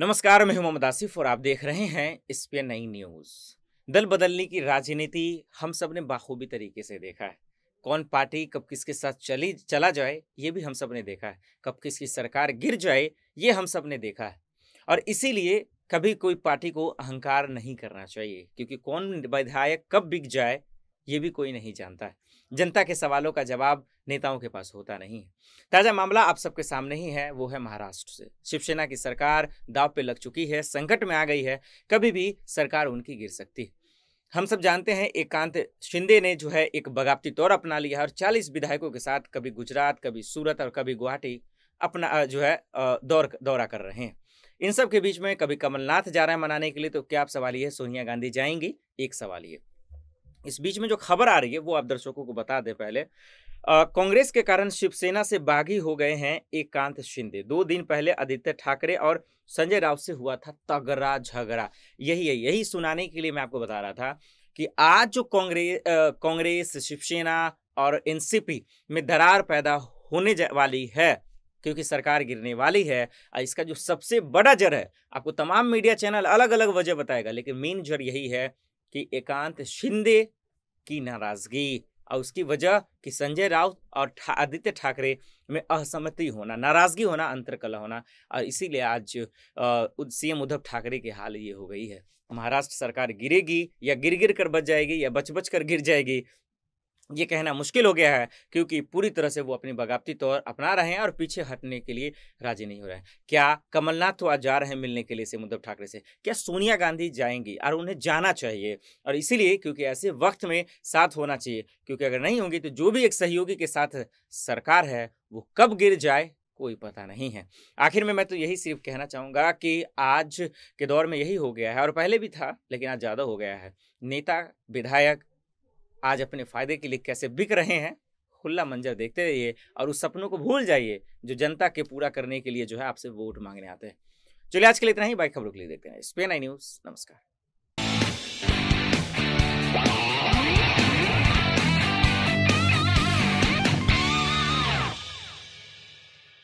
नमस्कार मैं हूं मोहम्मद आसिफ और आप देख रहे हैं इस पे नई न्यूज दल बदलने की राजनीति हम सब ने बाखूबी तरीके से देखा है कौन पार्टी कब किसके साथ चली चला जाए ये भी हम सब ने देखा है कब किसकी सरकार गिर जाए ये हम सब ने देखा है और इसीलिए कभी कोई पार्टी को अहंकार नहीं करना चाहिए क्योंकि कौन विधायक कब बिक जाए ये भी कोई नहीं जानता है जनता के सवालों का जवाब नेताओं के पास होता नहीं है ताज़ा मामला आप सबके सामने ही है वो है महाराष्ट्र से शिवसेना की सरकार दाव पे लग चुकी है संकट में आ गई है कभी भी सरकार उनकी गिर सकती है हम सब जानते हैं एकांत शिंदे ने जो है एक बगावती तौर अपना लिया और 40 विधायकों के साथ कभी गुजरात कभी सूरत और कभी गुवाहाटी अपना जो है दौर दौरा कर रहे हैं इन सब के बीच में कभी कमलनाथ जा रहे हैं मनाने के लिए तो क्या आप सवाल ये सोनिया गांधी जाएंगी एक सवाल ये इस बीच में जो खबर आ रही है वो आप दर्शकों को बता दें पहले कांग्रेस के कारण शिवसेना से बागी हो गए हैं एकांत शिंदे दो दिन पहले आदित्य ठाकरे और संजय राव से हुआ था तगड़ा झगड़ा यही है यही सुनाने के लिए मैं आपको बता रहा था कि आज जो कांग्रेस कांग्रेस शिवसेना और एनसीपी में दरार पैदा होने वाली है क्योंकि सरकार गिरने वाली है इसका जो सबसे बड़ा जड़ है आपको तमाम मीडिया चैनल अलग अलग वजह बताएगा लेकिन मेन जड़ यही है कि एकांत शिंदे की नाराजगी और उसकी वजह कि संजय राउत और आदित्य ठाकरे में असहमति होना नाराजगी होना अंतरकला होना और इसीलिए आज सी एम उद्धव ठाकरे की हाल ये हो गई है महाराष्ट्र सरकार गिरेगी या गिर गिर कर बच जाएगी या बच बच कर गिर जाएगी ये कहना मुश्किल हो गया है क्योंकि पूरी तरह से वो अपनी बगावती तौर अपना रहे हैं और पीछे हटने के लिए राजी नहीं हो रहे हैं क्या कमलनाथ तो आज जा रहे हैं मिलने के लिए से उद्धव ठाकरे से क्या सोनिया गांधी जाएंगी और उन्हें जाना चाहिए और इसीलिए क्योंकि ऐसे वक्त में साथ होना चाहिए क्योंकि अगर नहीं होंगी तो जो भी एक सहयोगी के साथ सरकार है वो कब गिर जाए कोई पता नहीं है आखिर में मैं तो यही सिर्फ कहना चाहूँगा कि आज के दौर में यही हो गया है और पहले भी था लेकिन आज ज़्यादा हो गया है नेता विधायक आज अपने फायदे के लिए कैसे बिक रहे हैं खुला मंजर देखते रहिए और उस सपनों को भूल जाइए जो जनता के पूरा करने के लिए जो है आपसे वोट मांगने आते हैं चलिए आज के लिए इतना ही बाइक खबरों के लिए देखते हैं स्पेन आई न्यूज नमस्कार